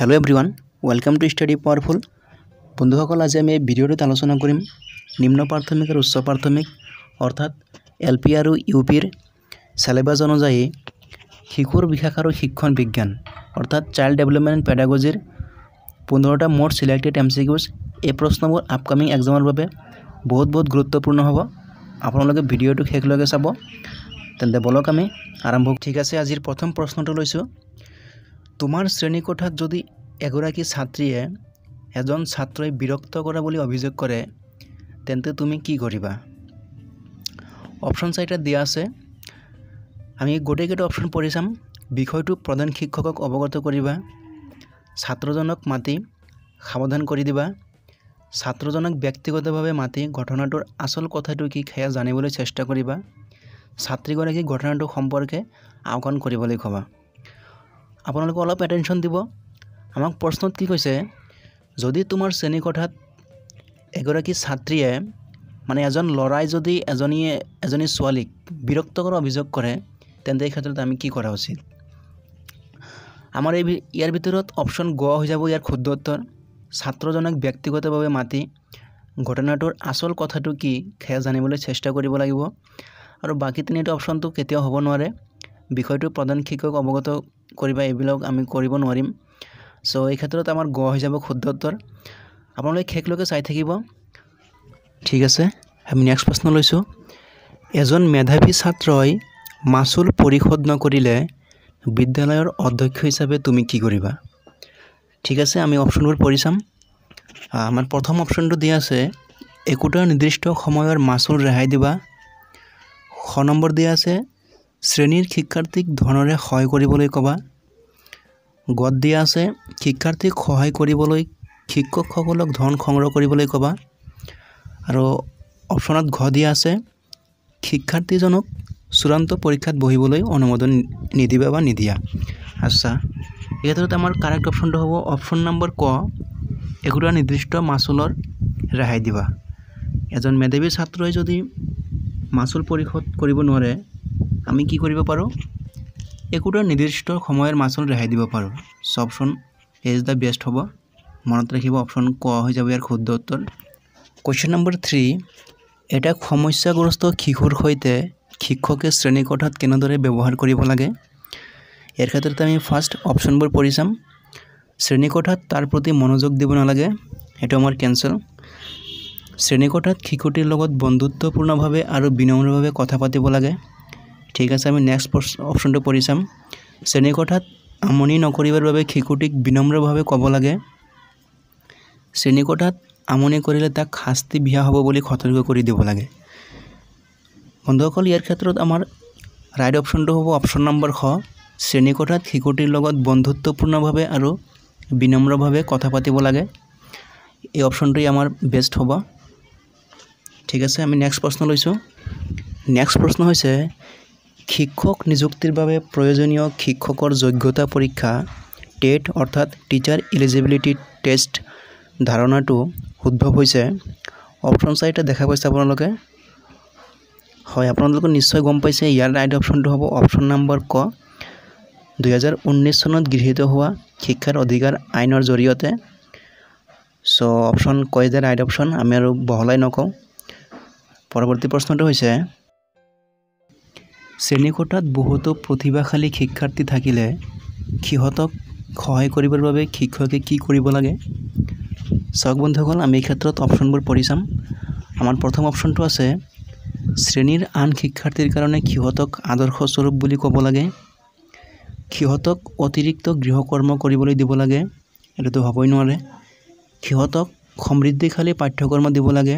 hello' everyone welcome to study powerful বন্ধুসকল আজি আমি এই ভিডিঅ'টোত আলোচনা কৰিম নিম্ন প্ৰাথমিক আৰু উচ্চ প্ৰাথমিক অৰ্থাৎ এল পি আৰু ইউ পিৰ চেলেবাছ অনুযায়ী শিশুৰ বিকাশ আৰু শিক্ষণ বিজ্ঞান অৰ্থাৎ চাইল্ড ডেভেলপমেণ্ট পেডাগজিৰ পোন্ধৰটা মোৰ ছিলেক্টেড এম চি কিউজ এই প্ৰশ্নবোৰ আপকামিং এক্সামৰ বাবে বহুত বহুত গুৰুত্বপূৰ্ণ হ'ব আপোনালোকে ভিডিঅ'টো শেষলৈকে চাব তেন্তে বলক আমি আৰম্ভ ঠিক আছে আজিৰ প্ৰথম প্ৰশ্নটো লৈছোঁ তোমাৰ শ্ৰেণীকোঠাত যদি এগৰাকী ছাত্ৰীয়ে এজন ছাত্ৰই বিৰক্ত কৰা বুলি অভিযোগ কৰে তেন্তে তুমি কি কৰিবা অপশ্যন চাৰিটাত দিয়া আছে আমি গোটেইকেইটা অপশ্যন পঢ়ি চাম বিষয়টো প্ৰধান শিক্ষকক অৱগত কৰিবা ছাত্ৰজনক মাতি সাৱধান কৰি দিবা ছাত্ৰজনক ব্যক্তিগতভাৱে মাতি ঘটনাটোৰ আচল কথাটো কি সেয়া জানিবলৈ চেষ্টা কৰিবা ছাত্ৰীগৰাকীক ঘটনাটো সম্পৰ্কে আওকাণ কৰিবলৈ ক'বা আপোনালোকে অলপ এটেনশ্যন দিব আমাক প্ৰশ্নত কি কৈছে যদি তোমাৰ শ্ৰেণীকোঠাত এগৰাকী ছাত্ৰীয়ে মানে এজন ল'ৰাই যদি এজনীয়ে এজনী ছোৱালীক বিৰক্তকৰ অভিযোগ কৰে তেন্তে এই ক্ষেত্ৰত আমি কি কৰা উচিত আমাৰ এই ইয়াৰ ভিতৰত অপশ্যন গ হৈ যাব ইয়াৰ ক্ষুদ্ৰ উত্তৰ ছাত্ৰজনক ব্যক্তিগতভাৱে মাতি ঘটনাটোৰ আচল কথাটো কি সেয়া জানিবলৈ চেষ্টা কৰিব লাগিব আৰু বাকী তিনিটা অপশ্যনটো কেতিয়াও হ'ব নোৱাৰে বিষয়টো প্ৰধান শিক্ষক অৱগত কৰিবা এইবিলাক আমি কৰিব নোৱাৰিম চ' এই ক্ষেত্ৰত আমাৰ গ হৈ যাব ক্ষুদ্ৰত্তৰ আপোনালোকে শেষলৈকে চাই থাকিব ঠিক আছে আমি নেক্সট প্ৰশ্ন লৈছোঁ এজন মেধাৱী ছাত্ৰই মাচুল পৰিশোধ নকৰিলে বিদ্যালয়ৰ অধ্যক্ষ হিচাপে তুমি কি কৰিবা ঠিক আছে আমি অপশ্যনবোৰ পঢ়ি চাম আমাৰ প্ৰথম অপশ্যনটো দিয়া আছে একোটা নিৰ্দিষ্ট সময়ৰ মাচুল ৰেহাই দিবা শ নম্বৰ দিয়া আছে শ্ৰেণীৰ শিক্ষাৰ্থীক ধনেৰে সহায় কৰিবলৈ ক'বা গদ দিয়া আছে শিক্ষাৰ্থীক সহায় কৰিবলৈ শিক্ষকসকলক ধন সংগ্ৰহ কৰিবলৈ ক'বা আৰু অপশ্যনত ঘ দিয়া আছে শিক্ষাৰ্থীজনক চূড়ান্ত পৰীক্ষাত বহিবলৈ অনুমোদন নিদিবা বা নিদিয়া আচ্ছা এই ক্ষেত্ৰত আমাৰ কাৰেক্ট অপশ্যনটো হ'ব অপশ্যন নম্বৰ ক একোটা নিৰ্দিষ্ট মাচুলৰ ৰেহাই দিবা এজন মেধাৱী ছাত্ৰই যদি মাচুল পৰিশোধ কৰিব নোৱাৰে আমি কি কৰিব পাৰোঁ একোটা নিৰ্দিষ্ট সময়ৰ মাচুল ৰেহাই দিব পাৰোঁ so' option is the best হ'ব মনত ৰাখিব অপশ্যন ক হৈ যাব ইয়াৰ শুদ্ধ উত্তৰ কুৱেশ্যন নম্বৰ থ্ৰী এটা সমস্যাগ্ৰস্ত শিশুৰ সৈতে শিক্ষকে শ্ৰেণীকোঠাত কেনেদৰে ব্যৱহাৰ কৰিব লাগে ইয়াৰ ক্ষেত্ৰত আমি ফাৰ্ষ্ট অপশ্যনবোৰ পঢ়ি চাম শ্ৰেণীকোঠাত তাৰ প্ৰতি মনোযোগ দিব নালাগে সেইটো আমাৰ কেঞ্চেল শ্ৰেণীকোঠাত শিশুটিৰ লগত বন্ধুত্বপূৰ্ণভাৱে আৰু বিনম্ৰভাৱে কথা পাতিব লাগে ঠিক আছে আমি নেক্সট অপশ্যনটো পঢ়ি চাম শ্ৰেণীকোঠাত আমনি নকৰিবৰ বাবে শিশুটিক বিনম্ৰভাৱে ক'ব লাগে শ্ৰেণীকোঠাত আমনি কৰিলে তাক শাস্তি বিয়া হ'ব বুলি সতৰ্ক কৰি দিব লাগে বন্ধুসকল ইয়াৰ ক্ষেত্ৰত আমাৰ ৰাইট অপশ্যনটো হ'ব অপশ্যন নম্বৰ শ শ্ৰেণীকোঠাত শিশুটিৰ লগত বন্ধুত্বপূৰ্ণভাৱে আৰু বিনম্ৰভাৱে কথা পাতিব লাগে এই অপশ্যনটোৱেই আমাৰ বেষ্ট হ'ব ঠিক আছে আমি নেক্সট প্ৰশ্ন লৈছোঁ নেক্সট প্ৰশ্ন হৈছে শিক্ষক নিযুক্তিৰ বাবে প্ৰয়োজনীয় শিক্ষকৰ যোগ্যতা পৰীক্ষা টেট অৰ্থাৎ টিচাৰ ইলিজিবিলিটি টেষ্ট ধাৰণাটো উদ্ভৱ হৈছে অপশ্যন চাৰিটা দেখা পাইছে আপোনালোকে হয় আপোনালোকে নিশ্চয় গম পাইছে ইয়াৰ ৰাইট অপশ্যনটো হ'ব অপশ্যন নম্বৰ ক দুহেজাৰ ঊনৈছ চনত গৃহীত হোৱা শিক্ষাৰ অধিকাৰ আইনৰ জৰিয়তে চ' অপশ্যন কয় যে ৰাইট অপশ্যন আমি আৰু বহলাই নকওঁ পৰৱৰ্তী প্ৰশ্নটো হৈছে শ্ৰেণীকোঠাত বহুতো প্ৰতিভাশালী শিক্ষাৰ্থী থাকিলে সিহঁতক সহায় কৰিবৰ বাবে শিক্ষকে কি কৰিব লাগে চাওক বন্ধুসকল আমি এই ক্ষেত্ৰত অপশ্যনবোৰ পঢ়ি চাম আমাৰ প্ৰথম অপশ্যনটো আছে শ্ৰেণীৰ আন শিক্ষাৰ্থীৰ কাৰণে সিহঁতক আদৰ্শস্বৰূপ বুলি ক'ব লাগে সিহঁতক অতিৰিক্ত গৃহকৰ্ম কৰিবলৈ দিব লাগে এইটোতো হ'বই নোৱাৰে সিহঁতক সমৃদ্ধিশালী পাঠ্যক্ৰম দিব লাগে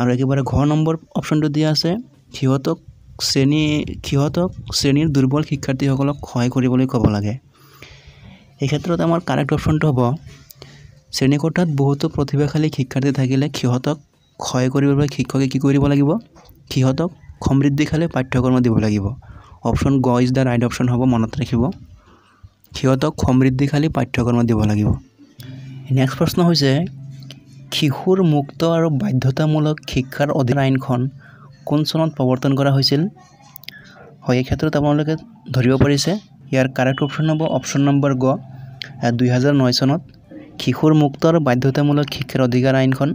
আৰু একেবাৰে ঘৰ নম্বৰ অপশ্যনটো দিয়া আছে সিহঁতক শ্ৰেণী সিহঁতক শ্ৰেণীৰ দুৰ্বল শিক্ষাৰ্থীসকলক সহায় কৰিবলৈ ক'ব লাগে এই ক্ষেত্ৰত আমাৰ কাৰেক্ট অপশ্যনটো হ'ব শ্ৰেণীকোঠাত বহুতো প্ৰতিভাশালী শিক্ষাৰ্থী থাকিলে সিহঁতক সহায় কৰিবলৈ শিক্ষকে কি কৰিব লাগিব সিহঁতক সমৃদ্ধিশালী পাঠ্যক্ৰম দিব লাগিব অপশ্যন গ ইজ দ্য ৰাইট অপশ্যন হ'ব মনত ৰাখিব সিহঁতক সমৃদ্ধিশালী পাঠ্যক্ৰম দিব লাগিব নেক্সট প্ৰশ্ন হৈছে শিশুৰ মুক্ত আৰু বাধ্যতামূলক শিক্ষাৰ অধীন আইনখন কোন চনত প্ৰৱৰ্তন কৰা হৈছিল হয় এই ক্ষেত্ৰত আপোনালোকে ধৰিব পাৰিছে ইয়াৰ কাৰেক্ট অপশ্যন হ'ব অপশ্যন নম্বৰ গ দুহেজাৰ নয় চনত শিশুৰ মুক্তৰ বাধ্যতামূলক শিক্ষাৰ অধিকাৰ আইনখন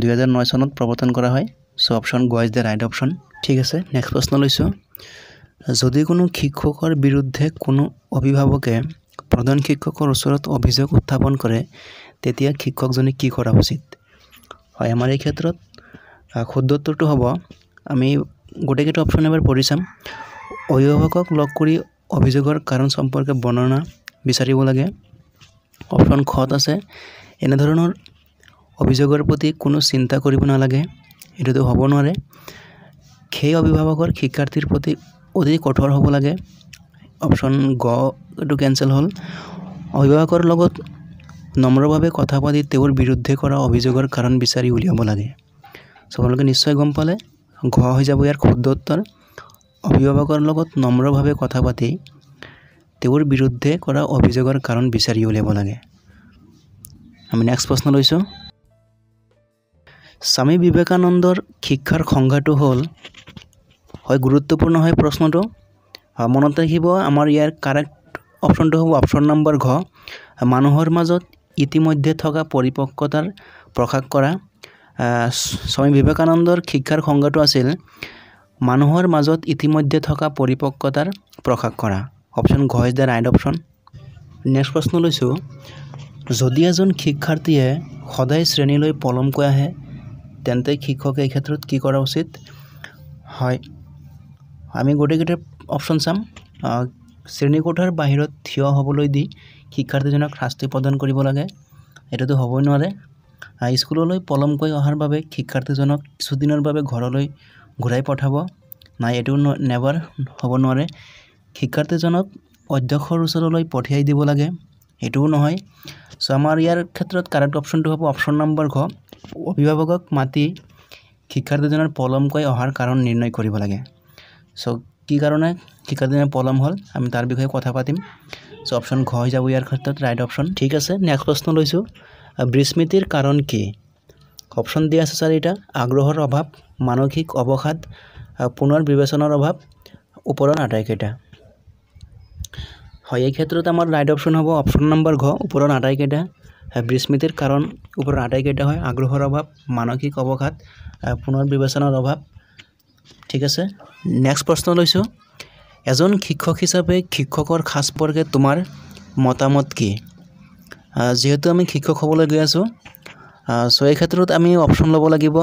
দুহেজাৰ নয় চনত প্ৰৱৰ্তন কৰা হয় চ' অপশ্যন গ ইজ দ্য ৰাইট অপশ্যন ঠিক আছে নেক্সট প্ৰশ্ন লৈছোঁ যদি কোনো শিক্ষকৰ বিৰুদ্ধে কোনো অভিভাৱকে প্ৰধান শিক্ষকৰ ওচৰত অভিযোগ উত্থাপন কৰে তেতিয়া শিক্ষকজনে কি কৰা উচিত হয় আমাৰ এই ক্ষেত্ৰত শুদ্ধ উত্তৰটো হ'ব আমি গোটেইকেইটা অপশ্যন এবাৰ পঢ়ি চাম অভিভাৱকক লগ কৰি অভিযোগৰ কাৰণ সম্পৰ্কে বৰ্ণনা বিচাৰিব লাগে অপশ্যন খত আছে এনেধৰণৰ অভিযোগৰ প্ৰতি কোনো চিন্তা কৰিব নালাগে এইটোতো হ'ব নোৱাৰে সেই অভিভাৱকৰ শিক্ষাৰ্থীৰ প্ৰতি অতি কঠোৰ হ'ব লাগে অপশ্যন গ এইটো কেঞ্চেল হ'ল অভিভাৱকৰ লগত নম্ৰভাৱে কথা পাতি তেওঁৰ বিৰুদ্ধে কৰা অভিযোগৰ কাৰণ বিচাৰি উলিয়াব লাগে চ আপোনালোকে নিশ্চয় গম পালে ঘ হৈ যাব ইয়াৰ শুদ্ধ উত্তৰ অভিভাৱকৰ লগত নম্ৰভাৱে কথা পাতি তেওঁৰ বিৰুদ্ধে কৰা অভিযোগৰ কাৰণ বিচাৰি উলিয়াব লাগে আমি নেক্সট প্ৰশ্ন লৈছোঁ স্বামী বিবেকানন্দৰ শিক্ষাৰ সংজ্ঞাটো হ'ল হয় গুৰুত্বপূৰ্ণ হয় প্ৰশ্নটো মনত ৰাখিব আমাৰ ইয়াৰ কাৰেক্ট অপশ্যনটো হ'ব অপশ্যন নম্বৰ ঘ মানুহৰ মাজত ইতিমধ্যে থকা পৰিপক্কতাৰ প্ৰকাশ কৰা স্বামী বিবেকানন্দৰ শিক্ষাৰ সংজ্ঞাটো আছিল মানুহৰ মাজত ইতিমধ্যে থকা পৰিপক্কতাৰ প্ৰকাশ কৰা অপশ্যন ঘ is the right option next প্ৰশ্ন লৈছোঁ যদি এজন শিক্ষাৰ্থীয়ে সদায় শ্ৰেণীলৈ পলমকৈ আহে তেন্তে শিক্ষকে এই ক্ষেত্ৰত কি কৰা উচিত হয় আমি গোটেইকেইটা অপশ্যন চাম শ্ৰেণীকোঠাৰ বাহিৰত থিয় হ'বলৈ দি শিক্ষাৰ্থীজনক শাস্তি প্ৰদান কৰিব লাগে এইটোতো হ'বই নোৱাৰে হাইস্কুললৈ পলমকৈ অহাৰ বাবে শিক্ষাৰ্থীজনক কিছুদিনৰ বাবে ঘৰলৈ ঘূৰাই পঠাব নাই এইটো নেবাৰ হ'ব নোৱাৰে শিক্ষাৰ্থীজনক অধ্যক্ষৰ ওচৰলৈ পঠিয়াই দিব লাগে সেইটোও নহয় চ' আমাৰ ইয়াৰ ক্ষেত্ৰত কাৰেক্ট অপশ্যনটো হ'ব অপশ্যন নম্বৰ ঘ অভিভাৱকক মাতি শিক্ষাৰ্থীজনৰ পলমকৈ অহাৰ কাৰণ নিৰ্ণয় কৰিব লাগে চ' কি কাৰণে শিক্ষাৰ্থীজনৰ পলম হ'ল আমি তাৰ বিষয়ে কথা পাতিম চ' অপশ্যন ঘ হৈ যাব ইয়াৰ ক্ষেত্ৰত ৰাইট অপশ্যন ঠিক আছে নেক্সট প্ৰশ্ন লৈছোঁ বিস্মৃতিৰ কাৰণ কি অপশ্যন দিয়া আছে ছাৰ এতিয়া আগ্ৰহৰ অভাৱ মানসিক অৱসাদ পুনৰ বিবেচনাৰ অভাৱ ওপৰৰ আটাইকেইটা হয় এই ক্ষেত্ৰত আমাৰ ৰাইট অপশ্যন হ'ব অপশ্যন নম্বৰ ঘ ওপৰৰ আটাইকেইটা বিস্মৃতিৰ কাৰণ ওপৰৰ আটাইকেইটা হয় আগ্ৰহৰ অভাৱ মানসিক অৱসাদ পুনৰ বিবেচনাৰ অভাৱ ঠিক আছে নেক্সট প্ৰশ্ন লৈছোঁ এজন শিক্ষক হিচাপে শিক্ষকৰ সাজ পৰ্গে তোমাৰ মতামত কি যিহেতু আমি শিক্ষক হ'বলৈ গৈ আছোঁ চ' এই ক্ষেত্ৰত আমি অপশ্যন ল'ব লাগিব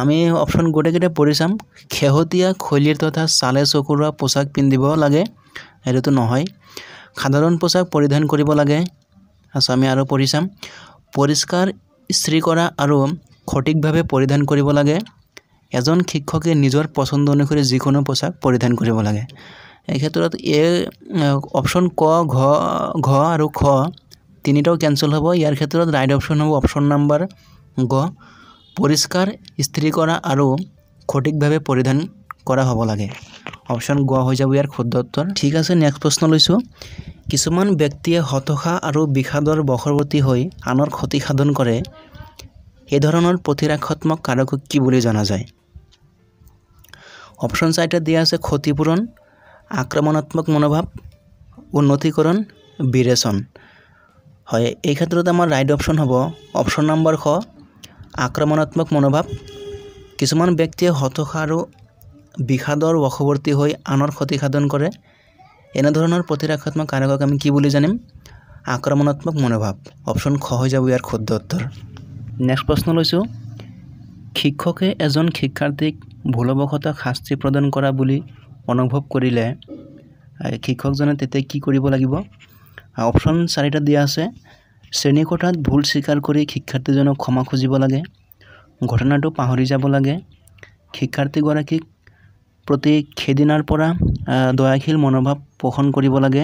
আমি অপশ্যন গোটেইকেইটা পঢ়ি চাম শেহতীয়া শৈলীৰ তথা চালে চকুৰোৱা পোচাক পিন্ধিব লাগে সেইটোতো নহয় সাধাৰণ পোচাক পৰিধান কৰিব লাগে আছোঁ আমি আৰু পঢ়ি চাম পৰিষ্কাৰ ইস্ত্ৰী কৰা আৰু সঠিকভাৱে পৰিধান কৰিব লাগে এজন শিক্ষকে নিজৰ পচন্দ অনুসৰি যিকোনো পোচাক পৰিধান কৰিব লাগে এই ক্ষেত্ৰত এই অপশ্যন ক ঘ ঘ আৰু খ তিনিটাও ক্যান্সেল হব ইয়ার ক্ষেত্রে রাইট অপশন হব অপশন নাম্বার গ পরিষ্কার ইস্ত্রি করা আৰু সঠিকভাৱে পৰিধান কৰা হ'ব লাগে অপশ্যন গ হৈ যাব ইয়াৰ ক্ষুদ্ৰত্তৰ ঠিক আছে নেক্সট প্ৰশ্ন লৈছোঁ কিছুমান ব্যক্তিয়ে হতশা আৰু বিষাদৰ বশৱৰ্তী হৈ আনৰ ক্ষতি সাধন কৰে এই ধৰণৰ প্ৰতিৰাক্ষাত্মক কাৰকক কি বুলি জনা যায় অপশ্যন চাৰিটাত দিয়া আছে ক্ষতিপূৰণ আক্ৰমণাত্মক মনোভাৱ উন্নতিকৰণ বিৰেচন হয় এই ক্ষেত্ৰত আমাৰ ৰাইট অপশ্যন হ'ব অপশ্যন নম্বৰ শ আক্ৰমণাত্মক মনোভাৱ কিছুমান ব্যক্তিয়ে হতাশা আৰু বিষাদৰ বশৱৰ্তী হৈ আনৰ ক্ষতিসাধন কৰে এনেধৰণৰ প্ৰতিৰক্ষাত্মক কাৰকক আমি কি বুলি জানিম আক্ৰমণাত্মক মনোভাৱ অপশ্যন খ হৈ যাব ইয়াৰ শুদ্ধ উত্তৰ নেক্সট প্ৰশ্ন লৈছোঁ শিক্ষকে এজন শিক্ষাৰ্থীক ভুলবশতঃ শাস্তি প্ৰদান কৰা বুলি অনুভৱ কৰিলে শিক্ষকজনে তেতিয়া কি কৰিব লাগিব অপশ্যন চাৰিটা দিয়া আছে শ্ৰেণীকোঠাত ভুল স্বীকাৰ কৰি শিক্ষাৰ্থীজনক ক্ষমা খুজিব লাগে ঘটনাটো পাহৰি যাব লাগে শিক্ষাৰ্থীগৰাকীক প্ৰতি সেইদিনাৰ পৰা দয়াশীল মনোভাৱ পোষণ কৰিব লাগে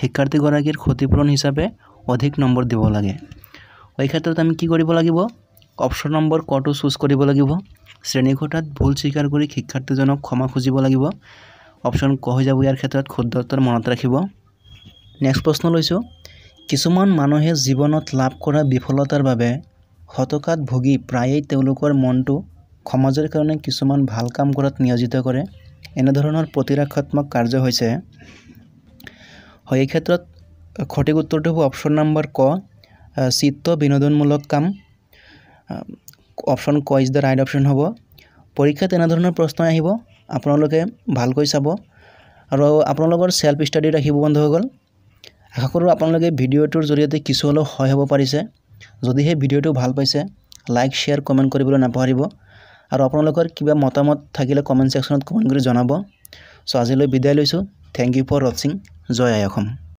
শিক্ষাৰ্থীগৰাকীৰ ক্ষতিপূৰণ হিচাপে অধিক নম্বৰ দিব লাগে এই ক্ষেত্ৰত আমি কি কৰিব লাগিব অপশ্যন নম্বৰ কটো চুজ কৰিব লাগিব শ্ৰেণীকোঠাত ভুল স্বীকাৰ কৰি শিক্ষাৰ্থীজনক ক্ষমা খুজিব লাগিব অপশ্যন ক হৈ যাব ইয়াৰ ক্ষেত্ৰত ক্ষুদ্ৰত্বৰ মনত ৰাখিব নেক্সট প্ৰশ্ন লৈছোঁ কিছুমান মানুহে জীৱনত লাভ কৰা বিফলতাৰ বাবে হতকাত ভুগি প্ৰায়েই তেওঁলোকৰ মনটো সমাজৰ কাৰণে কিছুমান ভাল কাম কৰাত নিয়োজিত কৰে এনেধৰণৰ প্ৰতিৰক্ষাত্মক কাৰ্য হৈছে হয় এই ক্ষেত্ৰত সঠিক উত্তৰটো হ'ব অপশ্যন নম্বৰ ক চিত্ত বিনোদনমূলক কাম অপশ্যন ক ইজ দ্য ৰাইট অপশ্যন হ'ব পৰীক্ষাত এনেধৰণৰ প্ৰশ্ন আহিব আপোনালোকে ভালকৈ চাব আৰু আপোনালোকৰ চেল্ফ ষ্টাডি ৰাখিব বন্ধ হৈ গ'ল আশা কৰোঁ আপোনালোকে ভিডিঅ'টোৰ জৰিয়তে কিছু হ'লেও সহায় হ'ব পাৰিছে যদিহে ভিডিঅ'টো ভাল পাইছে লাইক শ্বেয়াৰ কমেণ্ট কৰিবলৈ নাপাহৰিব আৰু আপোনালোকৰ কিবা মতামত থাকিলে কমেণ্ট ছেকশ্যনত কমেণ্ট কৰি জনাব চ' আজিলৈ বিদায় লৈছোঁ থেংক ইউ ফৰ ৱাটছিং জয় আই অসম